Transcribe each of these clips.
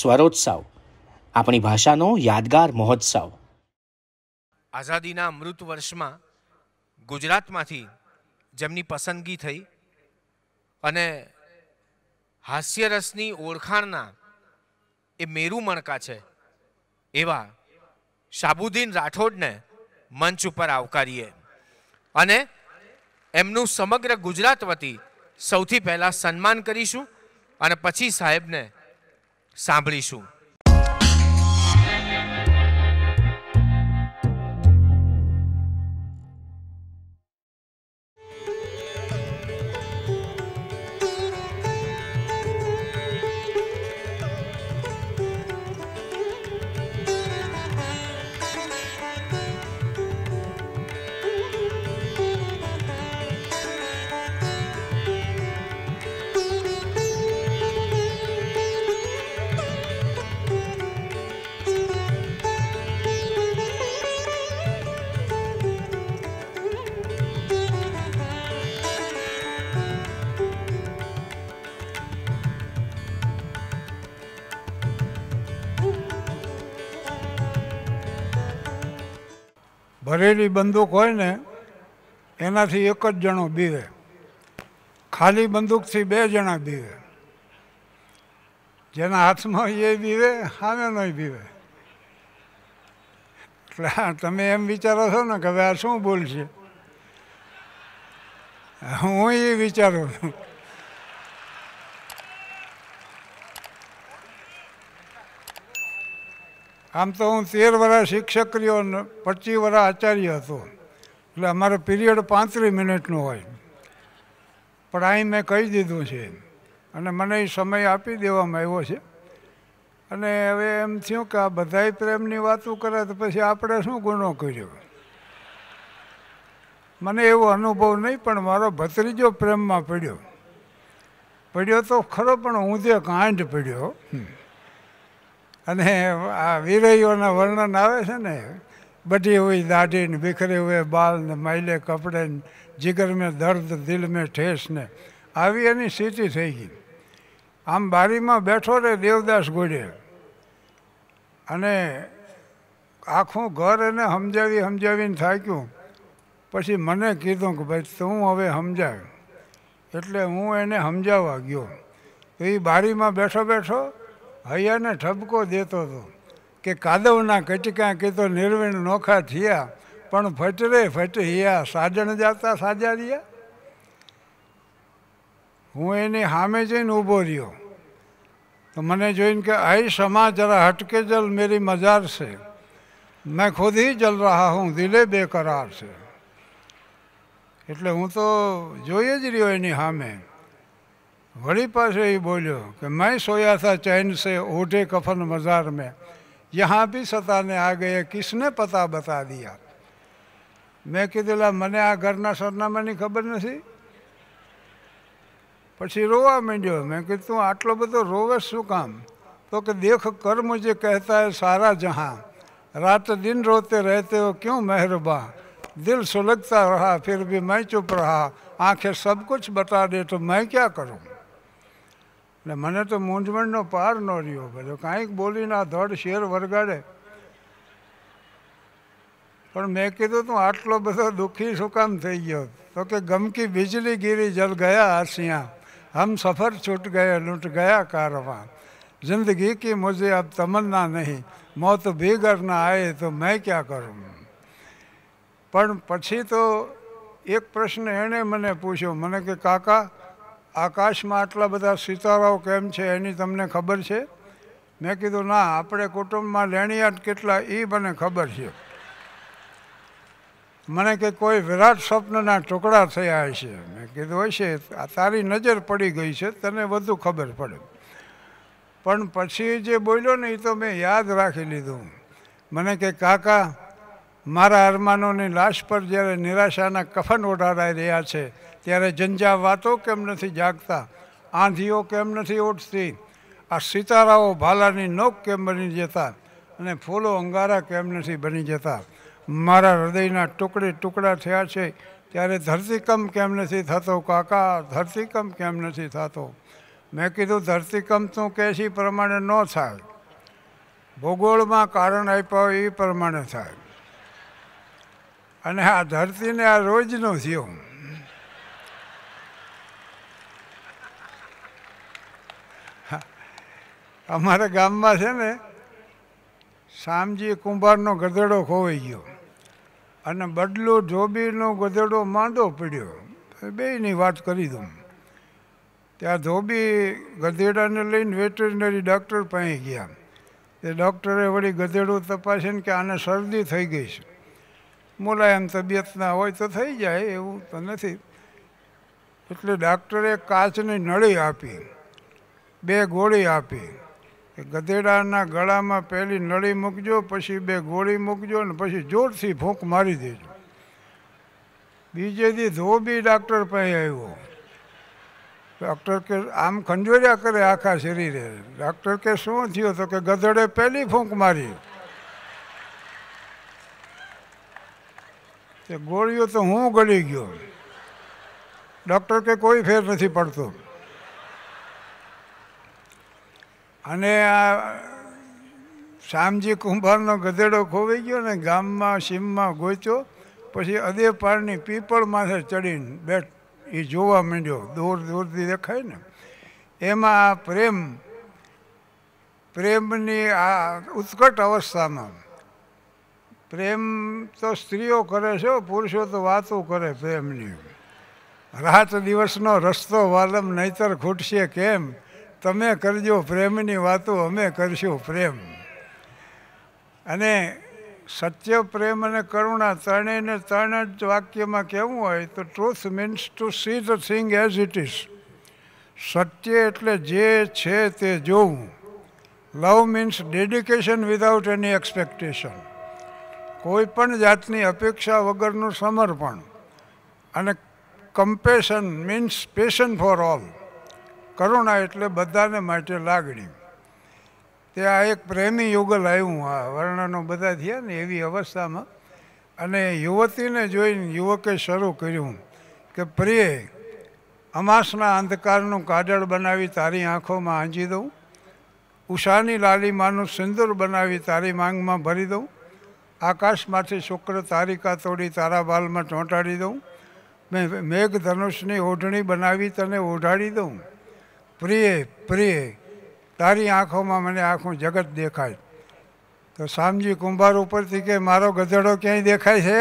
સ્વરોત્સવ આપણી ભાષાનો યાદગાર મહોત્સવ આઝાદીના અમૃત વર્ષમાં ગુજરાતમાંથી જેમની પસંદગી થઈ અને હાસ્યરસની ઓળખાણના એ મેરુ મણકા છે એવા શાબુદ્દીન રાઠોડને મંચ ઉપર આવકારીએ અને એમનું સમગ્ર ગુજરાત વતી સૌથી પહેલાં સન્માન કરીશું અને પછી સાહેબને સાંભળીશું ભરેલી બંદૂક હોય ને એનાથી એક જ જણો બીવે ખાલી બંદૂકથી બે જણા બીવે જેના હાથમાં એ બીવે નહીં બીવે એટલે તમે એમ વિચારો છો ને કે હવે આ શું બોલશે હું એ વિચારું છું આમ તો હું તેર વર્ષ શિક્ષક રહ્યો અને પચીસ વર્ષ આચાર્ય હતો એટલે અમારો પિરિયડ પાંત્રીસ મિનિટનો હોય પણ અહીં મેં કહી દીધું છે અને મને એ સમય આપી દેવામાં આવ્યો છે અને હવે એમ થયું કે આ બધાય પ્રેમની વાતો કરે તો પછી આપણે શું ગુનો કર્યો મને એવો અનુભવ નહીં પણ મારો ભત્રીજો પ્રેમમાં પડ્યો પડ્યો તો ખરો પણ હું જે કાંઠ પડ્યો અને આ વિરહીઓના વર્ણન આવે છે ને બધી હોય દાઢીને બિખરે હોય બાલ ને માઇલે કપડે જીગર મેં દર્દ દિલ મેં ઠેસ ને આવી એની સ્થિતિ થઈ ગઈ આમ બારીમાં બેઠો રે દેવદાસ ગોડે અને આખું ઘર એને સમજાવી સમજાવીને થાક્યું પછી મને કીધું કે ભાઈ તું હવે સમજાવ એટલે હું એને સમજાવવા ગયો તો એ બારીમાં બેઠો બેઠો હૈયાને ઠપકો દેતો હતો કે કાદવના કટકા કીધો નિર્વિણ નોખા થયા પણ ફટરે ફટ હિયા સાજણ જાતા સાજા રહ્યા હું એની સામે જઈને ઊભો રહ્યો તો મને જોઈને કે આઈ સમા જરા હટકે જલ મેરી મજાર છે મેં ખુદી હી જલ રહા હું દિલે બેકરાર છે એટલે હું તો જોઈ જ રહ્યો એની સામે વળી पास ही बोलो कि मैं सोया था चैन से ओढ़े कफन मज़ार में यहाँ भी सताने आ गए किसने पता बता दिया मैं મેં आ મને આ ઘરના સરનામાની खबर नहीं पी रोवा માંડ્યો मैं कि तू आटलो બધો रोवे શું काम तो कि देख कर मुझे कहता है सारा जहाँ रात दिन रोते रहते हो क्यों मेहरबा दिल सुलगता रहा फिर भी मैं चुप रहा आंखें सब कुछ बता दे तो मैं क्या करूँ એટલે મને તો મૂંઝવણનો પાર ન રહ્યો બધો કાંઈક બોલીને આ ધડ શેર વરગાડે પણ મેં કીધું તું આટલો બધો દુઃખી શું કામ થઈ ગયો તો કે ગમકી વીજળી ગીરી જલ ગયા હસિયા હમ સફર છૂટ ગયે લૂંટ ગયા કારવા जिंदगी की मुझे अब तमन्ना नहीं मौत भी घर ना आए तो मैं क्या करूँ પણ પછી તો એક પ્રશ્ન એણે મને પૂછ્યો મને કે કાકા આકાશમાં આટલા બધા સિતારાઓ કેમ છે એની તમને ખબર છે મેં કીધું ના આપણે કુટુંબમાં લેણિયાટ કેટલા એ મને ખબર છે મને કે કોઈ વિરાટ સ્વપ્નના ટુકડા થયા હશે મેં કીધું હોય છે તારી નજર પડી ગઈ છે તને વધુ ખબર પડે પણ પછી જે બોલ્યો ને એ તો મેં યાદ રાખી લીધું મને કે કાકા મારા અરમાનોની લાશ પર જ્યારે નિરાશાના કફન ઓઢાડાઈ રહ્યા છે ત્યારે જંજા વાતો કેમ નથી જાગતા આંધીઓ કેમ નથી ઉઠતી આ સિતારાઓ ભાલાની નોક કેમ બની જતા અને ફૂલો અંગારા કેમ નથી બની જતા મારા હૃદયના ટુકડે ટુકડા થયા છે ત્યારે ધરતીકંપ કેમ નથી થતો કાકા ધરતીકંપ કેમ નથી થતો મેં કીધું ધરતીકંપ તો કેસી પ્રમાણે ન થાય ભૂગોળમાં કારણ આપ્યા એ પ્રમાણે થાય અને આ ધરતીને આ રોજનો થયું અમારા ગામમાં છે ને શામજી કુંભારનો ગધેડો ખોવાઈ ગયો અને બદલો ધોબીનો ગધેડો માંડો પડ્યો બેયની વાત કરી દઉં ત્યાં ધોબી ગધેડાને લઈને વેટરનરી ડૉક્ટર પાસે ગયા તે ડૉક્ટરે વળી ગધેડું તપાસીને કે આને શરદી થઈ ગઈ છે મુલાયમ તબિયતના હોય તો થઈ જાય એવું તો નથી એટલે ડૉક્ટરે કાચની નળી આપી બે ગોળી આપી કે ગધેડાના ગળામાં પહેલી નળી મૂકજો પછી બે ગોળી મૂકજો ને પછી જોરથી ફૂંક મારી દેજો બીજે દી ધોબી ડાક્ટર પાસે આવ્યો ડૉક્ટર કે આમ ખંજોર્યા કરે આખા શરીરે ડૉક્ટર કે શું થયું તો કે ગધેડે પહેલી ફૂંક મારી તે ગોળીઓ તો હું ગળી ગયો ડૉક્ટર કે કોઈ ફેર નથી પડતો અને આ શામજી કુંભારનો ગધેડો ખોવાઈ ગયો ને ગામમાં સીમમાં ગોચ્યો પછી અદેપાળની પીપળ માથે ચડીને બેઠ એ જોવા માંડ્યો દૂર દૂરથી દેખાય ને એમાં આ પ્રેમ પ્રેમની આ ઉત્કટ અવસ્થામાં પ્રેમ તો સ્ત્રીઓ કરે છે પુરુષો તો વાતો કરે પ્રેમની રાત દિવસનો રસ્તો વાલમ નહીતર ખૂટશે કેમ તમે કરજો પ્રેમની વાતો અમે કરશું પ્રેમ અને સત્ય પ્રેમ અને કરુણા ત્રણેયને ત્રણ જ વાક્યમાં કહેવું હોય તો truth means to see the thing as it is સત્ય એટલે જે છે તે જોવું love means dedication without any expectation કોઈ પણ જાતની અપેક્ષા વગરનું સમર્પણ અને compassion means passion for all કરુણા એટલે બધાને માટે લાગણી તે આ એક પ્રેમી યુગલ આવ્યું આ વર્ણનો બધા થયા ને એવી અવસ્થામાં અને યુવતીને જોઈને યુવકે શરૂ કર્યું કે પ્રિય અમાસના અંધકારનું કાજળ બનાવી તારી આંખોમાં આંજી દઉં ઉષાની લાલીમાનું સિંદૂર બનાવી તારી માંગમાં ભરી દઉં આકાશમાંથી શુક્ર તારિકા તોડી તારા બાલમાં ચોંટાડી દઉં મેં મેઘ ધનુષની ઓઢણી બનાવી તને ઓઢાડી દઉં પ્રિય પ્રિય તારી આંખોમાં મને આખું જગત દેખાય તો શામજી કુંભાર ઉપરથી કે મારો ગધેડો ક્યાંય દેખાય છે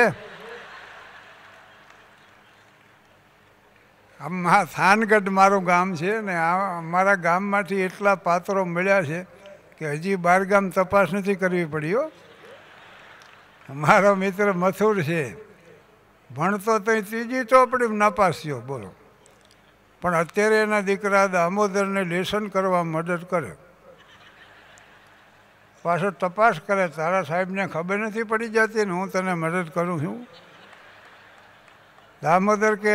આમાં થાનગઢ મારું ગામ છે ને આ અમારા ગામમાંથી એટલા પાત્રો મળ્યા છે કે હજી ગામ તપાસ નથી કરવી પડી મારો મિત્ર મથુર છે ભણતો તો ત્રીજી ચોપડી નપાસ્યો બોલો પણ અત્યારે એના દીકરા દામોદરને લેસન કરવા મદદ કરે પાછો તપાસ કરે તારા સાહેબને ખબર નથી પડી જતી ને હું તને મદદ કરું છું દામોદર કે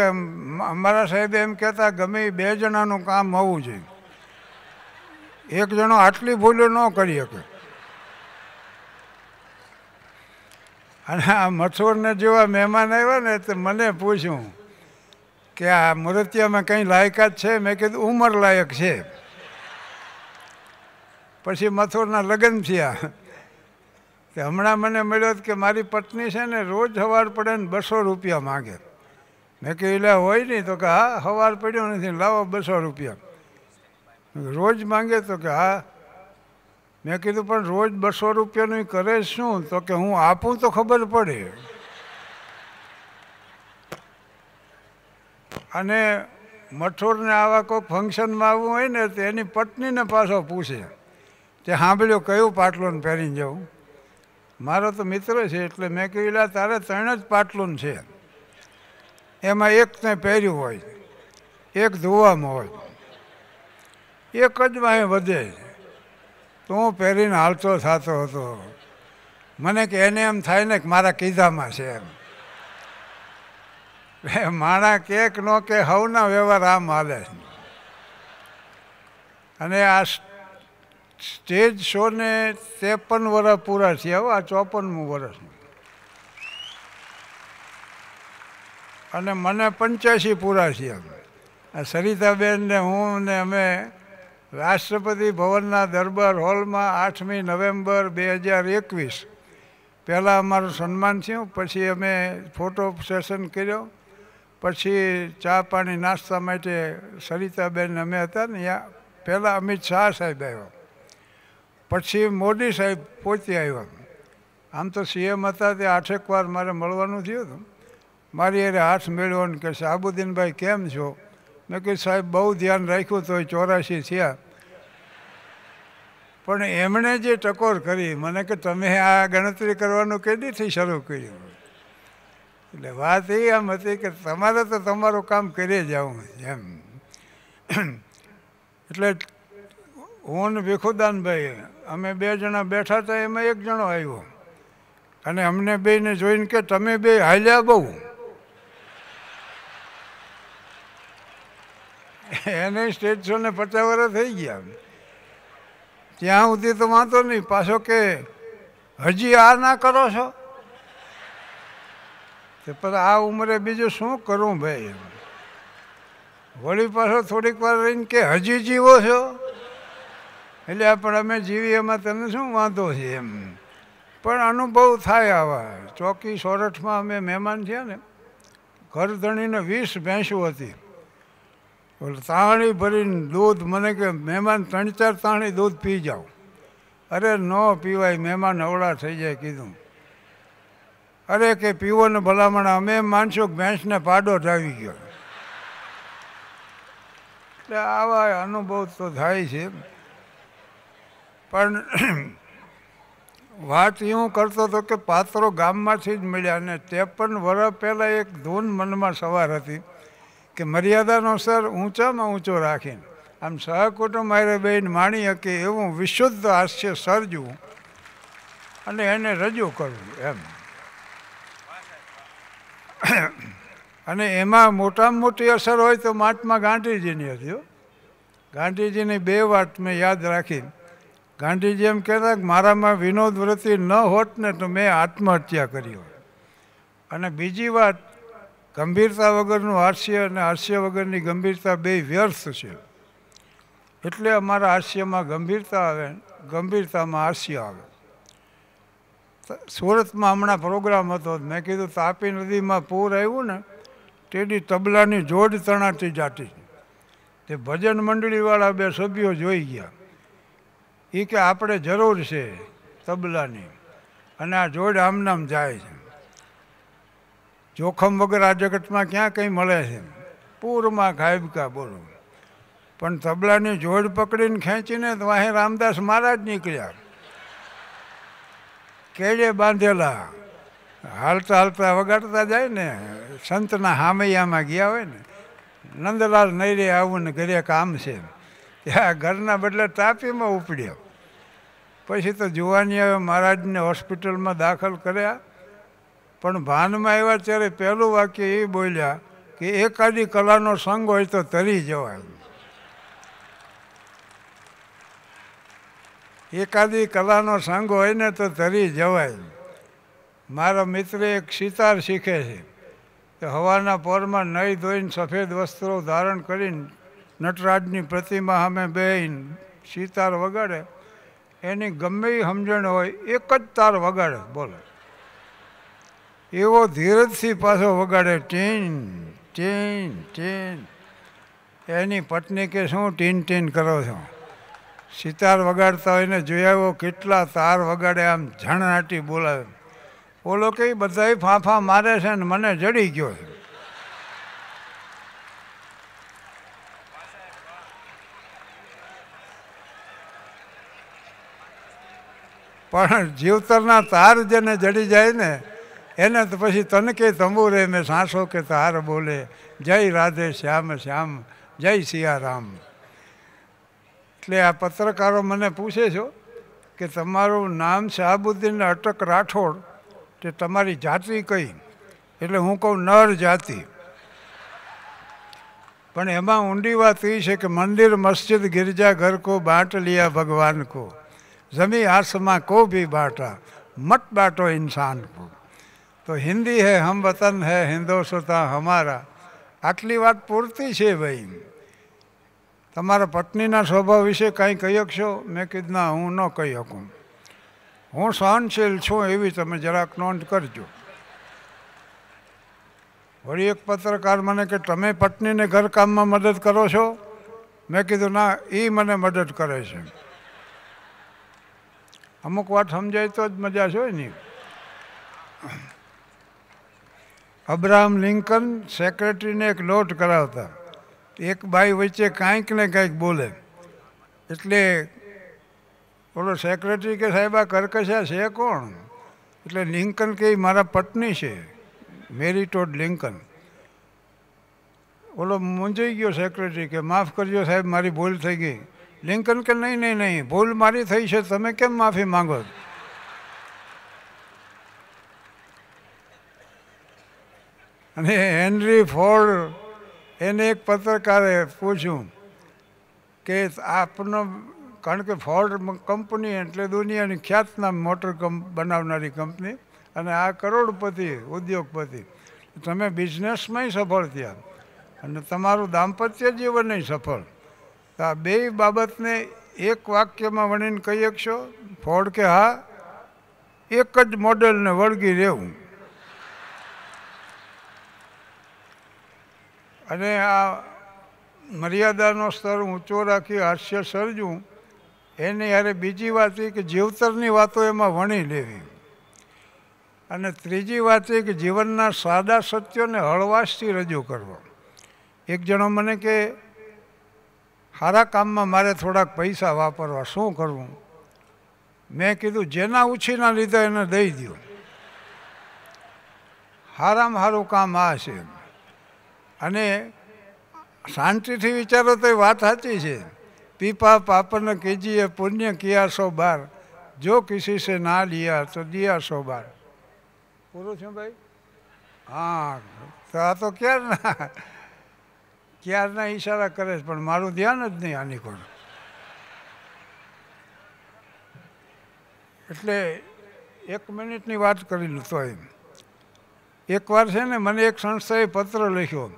અમારા સાહેબ એમ કહેતા ગમે બે જણાનું કામ હોવું જોઈએ એક જણો આટલી ભૂલો ન કરી શકે અને આ મથુરને જેવા મહેમાન આવ્યા ને તે મને પૂછ્યું કે આ મૂર્તિઓમાં કંઈ લાયકાત છે મેં કીધું ઉંમર લાયક છે પછી મથુરના લગ્ન થયા તે હમણાં મને મળ્યો કે મારી પત્ની છે ને રોજ સવાર પડે ને બસો રૂપિયા માગે મેં કહ્યું એટલે હોય નહીં તો કે હા સવાર પડ્યો નથી લાવો બસો રૂપિયા રોજ માગે તો કે હા મેં કીધું પણ રોજ બસો રૂપિયાનું કરે શું તો કે હું આપું તો ખબર પડે અને મઠોરને આવા કોઈક ફંક્શનમાં આવવું હોય ને તો એની પત્નીને પાછો પૂછે તે સાંભળ્યો કયું પાટલું પહેરીને જવું મારો તો મિત્ર છે એટલે મેં કહ્યું તારે ત્રણ જ પાટલું છે એમાં એક તે પહેર્યું હોય એક ધોવામાં હોય એક જ માં વધે તો હું પહેરીને હાલતો થતો હતો મને કે એને એમ થાય ને કે મારા કીધામાં છે એમ માણા કે નો કે હવના વ્યવહાર આમ હાલે અને આ સ્ટેજ શોને ત્રેપન વર્ષ પૂરા થયા આ ચોપનમું વર્ષ અને મને પંચ્યાસી પૂરા થયા સરિતાબેનને હું ને અમે રાષ્ટ્રપતિ ભવનના દરબાર હોલમાં આઠમી નવેમ્બર બે હજાર એકવીસ પહેલાં અમારું સન્માન થયું પછી અમે ફોટો સેશન કર્યો પછી ચા પાણી નાસ્તા માટે સરિતાબેન અમે હતા ને ત્યાં પહેલાં અમિત શાહ સાહેબ આવ્યા પછી મોદી સાહેબ પોતે આવ્યા આમ તો સીએમ હતા તે આઠેક વાર મારે મળવાનું થયું હતું મારી અરે હાથ મેળવવાનું કે સાબુદ્દીનભાઈ કેમ છો મેં કહ્યું સાહેબ બહુ ધ્યાન રાખ્યું તો એ ચોરાશી થયા પણ એમણે જે ટકોર કરી મને કે તમે આ ગણતરી કરવાનું કેદીથી શરૂ કર્યું એટલે વાત એ આમ હતી કે તમારે તો તમારું કામ કરી જાઉં એમ એટલે હું ને ભીખુદાનભાઈ અમે બે જણા બેઠા હતા એમાં એક જણો આવ્યો અને અમને બેને જોઈને કે તમે બે હાલ્યા બહુ એને સ્ટેજ ને પચાસ વર્ષ થઈ ગયા ત્યાં સુધી તો વાંધો નહીં પાછો કે હજી આ ના કરો છો તે પણ આ ઉંમરે બીજું શું કરું ભાઈ વળી પાછો થોડીક વાર રહીને કે હજી જીવો છો એટલે પણ અમે જીવીએ એમાં તમને શું વાંધો છે એમ પણ અનુભવ થાય આવા ચોકી સોરઠમાં અમે મહેમાન થયા ને ઘર ધણીને વીસ ભેંસો હતી તાણી ભરીને દૂધ મને કે મહેમાન ત્રણ ચાર તાણી દૂધ પી જાઓ અરે ન પીવાય મહેમાન અવળા થઈ જાય કીધું અરે કે પીવોને ભલામણ અમે એમ માનશું ભેંસને પાડો ધાવી ગયો એટલે આવા અનુભવ તો થાય છે પણ વાત હું કરતો હતો કે પાત્રો ગામમાંથી જ મળ્યા અને તે પણ વર્ષ પહેલાં એક ધૂન મનમાં સવાર હતી કે મર્યાદાનો સર ઊંચામાં ઊંચો રાખીને આમ સહકુટુંબ મારે બેન માણી શકે એવું વિશુદ્ધ હાસ્ય સર્જવું અને એને રજૂ કરવું એમ અને એમાં મોટામાં મોટી અસર હોય તો મહાત્મા ગાંધીજીની હતી ગાંધીજીની બે વાત મેં યાદ રાખી ગાંધીજી એમ કહેતા કે મારામાં વિનોદ વૃત્તિ ન હોત ને તો મેં આત્મહત્યા કરી હોય અને બીજી વાત ગંભીરતા વગરનું હાસ્ય અને હાસ્ય વગરની ગંભીરતા બે વ્યર્થ છે એટલે અમારા હાસ્યમાં ગંભીરતા આવે ગંભીરતામાં હાસ્ય આવે સુરતમાં હમણાં પ્રોગ્રામ હતો મેં કીધું તાપી નદીમાં પૂર આવ્યું ને તેની તબલાની જોડ તણાતી જાતી તે ભજન મંડળીવાળા બે સભ્યો જોઈ ગયા એ કે આપણે જરૂર છે તબલાની અને આ જોડ આમનામ જાય છે જોખમ વગર આ જગતમાં ક્યાં કંઈ મળે છે પૂરમાં ગાયબકા બોલું પણ તબલાની જોડ પકડીને ખેંચીને તો અહીં રામદાસ મહારાજ નીકળ્યા કેળે બાંધેલા હાલતા હાલતા વગાડતા જાય ને સંતના હામૈયામાં ગયા હોય ને નંદલાલ નૈરે આવું ને ઘરે કામ છે ત્યાં ઘરના બદલે તાપીમાં ઉપડ્યો પછી તો જુવાની હવે મહારાજને હોસ્પિટલમાં દાખલ કર્યા પણ ભાનમાં આવ્યા ત્યારે પહેલું વાક્ય એ બોલ્યા કે એકાદી કલાનો સંગ હોય તો તરી જવાય એકાદી કલાનો સંગ હોય ને તો તરી જવાય મારા મિત્ર એક સિતાર શીખે છે તો હવાના પોરમાં નહીં ધોઈને સફેદ વસ્ત્રો ધારણ કરીને નટરાજની પ્રતિમા અમે બેહીને સિતાર વગાડે એની ગમે સમજણ હોય એક જ તાર વગાડે બોલે એવો ધીરજથી પાછો વગાડે ટીન ટીન ટીન એની પત્ની કે શું ટીન ટીન કરો છો સિતાર વગાડતા હોય ને જોયા કેટલા તાર વગાડે આમ ઝણનાટી બોલાવે બોલો કે બધા ફાંફા મારે છે ને મને જડી ગયો છે પણ જીવતરના તાર જેને જડી જાય ને એને તો પછી તનકે કે તંબુરે મેં સાંસો કે તાર બોલે જય રાધે શ્યામ શ્યામ જય સિયારામ રામ ले पत्रकारो मने पूछे छो के तमारो नाम साहबuddin अटक राठौड़ ते तुम्हारी जाति कई એટલે હું કહું નર જાતિ પણ એમાં ઊંડી વાત ઈ છે કે મંદિર મસ્જિદ ગિરજા ઘરકો બાંટ લિયા ભગવાનકો જમીન આસમા કો બી બાટા મત બાટો ઇન્સાનકો તો હિન્દી હે હમ વતન હે હિન્દુસોતા હમારા આખલી વાત પૂર્તિ છે ભાઈ તમારા પત્નીના સ્વભાવ વિશે કાંઈ કહી શકશો મેં કીધું ના હું ન કહી શકું હું સહનશીલ છું એવી તમે જરાક નોંધ કરજો વળી એક પત્રકાર મને કે તમે પત્નીને ઘરકામમાં મદદ કરો છો મેં કીધું ના એ મને મદદ કરે છે અમુક વાત સમજાય તો જ મજા છે ને અબ્રાહમ લિંકન સેક્રેટરીને એક નોટ કરાવતા એક ભાઈ વચ્ચે કાંઈક ને કાંઈક બોલે એટલે ઓલો સેક્રેટરી કે સાહેબ આ કરકશા છે કોણ એટલે લિંકન કે મારા પત્ની છે મેરી ટોડ લિંકન ઓલો મૂંઝાઈ ગયો સેક્રેટરી કે માફ કરજો સાહેબ મારી ભૂલ થઈ ગઈ લિંકન કે નહીં નહીં નહીં ભૂલ મારી થઈ છે તમે કેમ માફી માંગો અને હેનરી ફોર્ડ એને એક પત્રકારે પૂછ્યું કે આપનો કારણ કે ફોર્ડ કંપની એટલે દુનિયાની ખ્યાતનામ મોટર કંપ બનાવનારી કંપની અને આ કરોડપતિ ઉદ્યોગપતિ તમે બિઝનેસમાંય સફળ થયા અને તમારું દાંપત્ય જીવનય સફળ તો આ બે બાબતને એક વાક્યમાં વણીને કહી શકશો ફોડ કે હા એક જ મોડેલને વળગી રહેવું અને આ મર્યાદાનો સ્તર ઊંચો રાખી હાસ્ય સર્જું એને યારે બીજી વાત એ કે જીવતરની વાતો એમાં વણી લેવી અને ત્રીજી વાત એ કે જીવનના સાદા સત્યોને હળવાશથી રજૂ કરવા એક જણો મને કે સારા કામમાં મારે થોડાક પૈસા વાપરવા શું કરવું મેં કીધું જેના ઉછીના લીધે એને દઈ દો સારામાં સારું કામ આ છે એમ અને શાંતિથી વિચારો તો એ વાત સાચી છે પીપા પાપન કીજીએ પુણ્ય કિયા સો બાર જો કિસી સે ના લિયા તો દિયા સો બાર પૂરું છું ભાઈ હા તો આ તો ક્યારના ક્યારના ઈશારા કરે છે પણ મારું ધ્યાન જ નહીં આની કોણ એટલે એક મિનિટની વાત કરી લીધો એમ એકવાર છે ને મને એક સંસ્થાએ પત્ર લખ્યો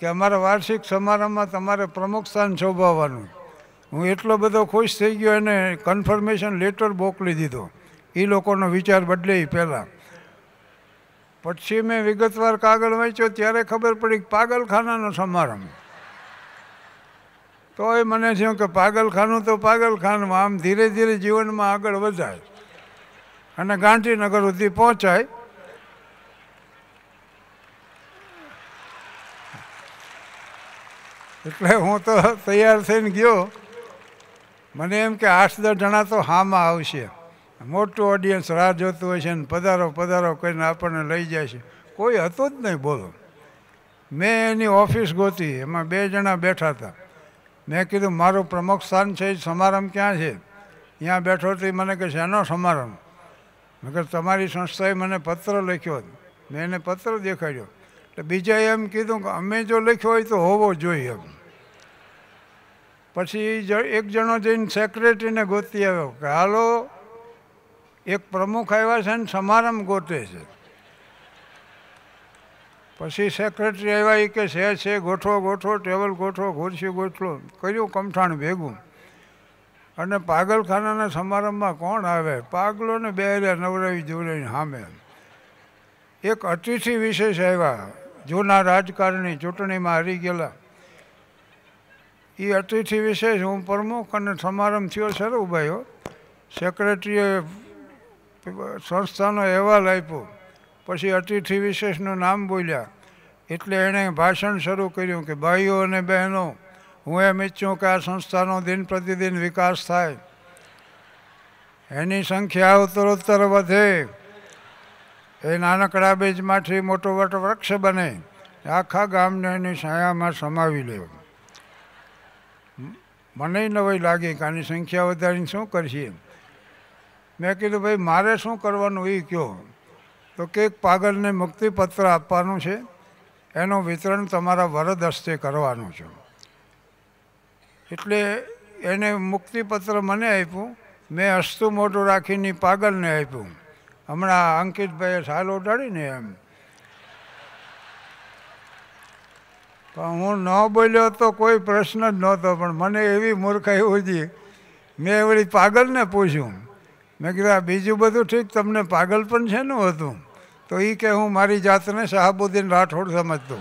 કે અમારા વાર્ષિક સમારંભમાં તમારે પ્રમુખ સ્થાન શોભાવવાનું હું એટલો બધો ખુશ થઈ ગયો એને કન્ફર્મેશન લેટર મોકલી દીધો એ લોકોનો વિચાર બદલે પહેલાં પછી મેં વિગતવાર કાગળ વાંચ્યો ત્યારે ખબર પડી પાગલખાનાનો સમારંભ તો એ મને થયું કે પાગલખાનું તો પાગલખાનું આમ ધીરે ધીરે જીવનમાં આગળ વધાય અને ગાંધીનગર સુધી પહોંચાય એટલે હું તો તૈયાર થઈને ગયો મને એમ કે આઠ દસ જણા તો હામાં આવશે મોટું ઓડિયન્સ રાહ જોતું હોય છે ને પધારો પધારો કરીને આપણને લઈ જાય છે કોઈ હતું જ નહીં બોલો મેં એની ઓફિસ ગોતી એમાં બે જણા બેઠા હતા મેં કીધું મારું પ્રમુખ સ્થાન છે એ સમારંભ ક્યાં છે ત્યાં બેઠો તો મને કહે છે એનો સમારંભ મગર તમારી સંસ્થાએ મને પત્ર લખ્યો મેં એને પત્ર દેખાડ્યો એટલે બીજા એમ કીધું કે અમે જો લખ્યો હોય તો હોવો જોઈએ એમ પછી એક જણો જઈને સેક્રેટરીને ગોતી આવ્યો કે હાલો એક પ્રમુખ આવ્યા છે ને સમારંભ ગોતે છે પછી સેક્રેટરી આવ્યા એ કે છે છે ગોઠવો ગોઠવો ટેબલ ગોઠવો ખુરશી ગોઠવો કર્યું કમઠાણ ભેગું અને પાગલખાનાના સમારંભમાં કોણ આવે પાગલોને બે હજાર નવરાવી જોડાઈને સામે એક અતિથિ વિશેષ આવ્યા જૂના રાજકારણી ચૂંટણીમાં હારી ગયેલા એ અતિથિ વિશેષ હું પ્રમુખ અને સમારંભ થયો સરુભાઈઓ સેક્રેટરીએ સંસ્થાનો અહેવાલ આપ્યો પછી અતિથિ વિશેષનું નામ બોલ્યા એટલે એણે ભાષણ શરૂ કર્યું કે ભાઈઓ અને બહેનો હું એમ ઈચ્છું કે આ સંસ્થાનો દિન પ્રતિદિન વિકાસ થાય એની સંખ્યા ઉત્તરોત્તર વધે એ નાનકડા બીજમાંથી મોટો મોટો વૃક્ષ બને આખા ગામને એની છાયામાં સમાવી લેવું મને નવાઈ લાગે કે આની સંખ્યા વધારીને શું એમ મેં કીધું ભાઈ મારે શું કરવાનું એ કહો તો કે પાગલને મુક્તિપત્ર આપવાનું છે એનું વિતરણ તમારા વરદ હસ્તે કરવાનું છે એટલે એને મુક્તિપત્ર મને આપ્યું મેં હસતું મોઢું રાખીને પાગલને આપ્યું હમણાં અંકિતભાઈએ સાલ ઉડાડીને એમ પણ હું ન બોલ્યો તો કોઈ પ્રશ્ન જ નહોતો પણ મને એવી મૂર્ખાઈ હતી મેં એવડી પાગલને પૂછ્યું મેં કીધું આ બીજું બધું ઠીક તમને પાગલ પણ છે ને હતું તો એ કે હું મારી જાતને શાહબુદ્દીન રાઠોડ સમજતો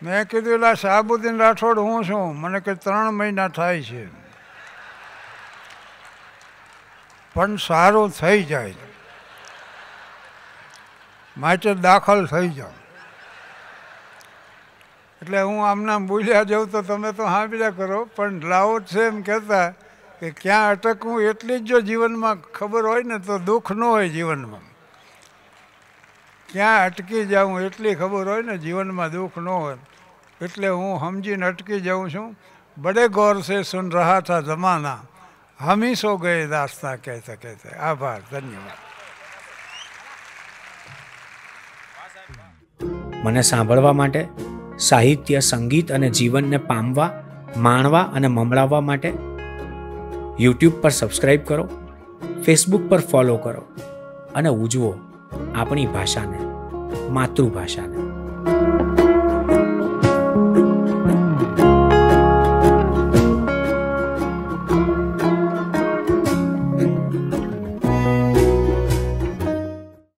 મેં કીધું એટલે શાહબુદ્દીન રાઠોડ હું છું મને કે ત્રણ મહિના થાય છે પણ સારું થઈ જાય છે માટે દાખલ થઈ જાઓ એટલે હું આમના બોલ્યા જાઉં તો તમે તો હાંભળ્યા કરો પણ લાવો છે એમ કહેતા કે ક્યાં અટકવું એટલી જ જો જીવનમાં ખબર હોય ને તો દુઃખ ન હોય જીવનમાં ક્યાં અટકી જાઉં એટલી ખબર હોય ને જીવનમાં દુઃખ ન હોય એટલે હું સમજીને અટકી જાઉં છું બડે ગૌર છે સુન રહા થા જમાના હમીસો ગયે દાસ્તા કહેતા કહેતા આભાર ધન્યવાદ મને સાંભળવા માટે સાહિત્ય સંગીત અને જીવનને પામવા માણવા અને મમળાવવા માટે યુટ્યુબ પર સબસ્ક્રાઈબ કરો ફેસબુક પર ફોલો કરો અને ઉજવો આપણી ભાષાને માતૃભાષાને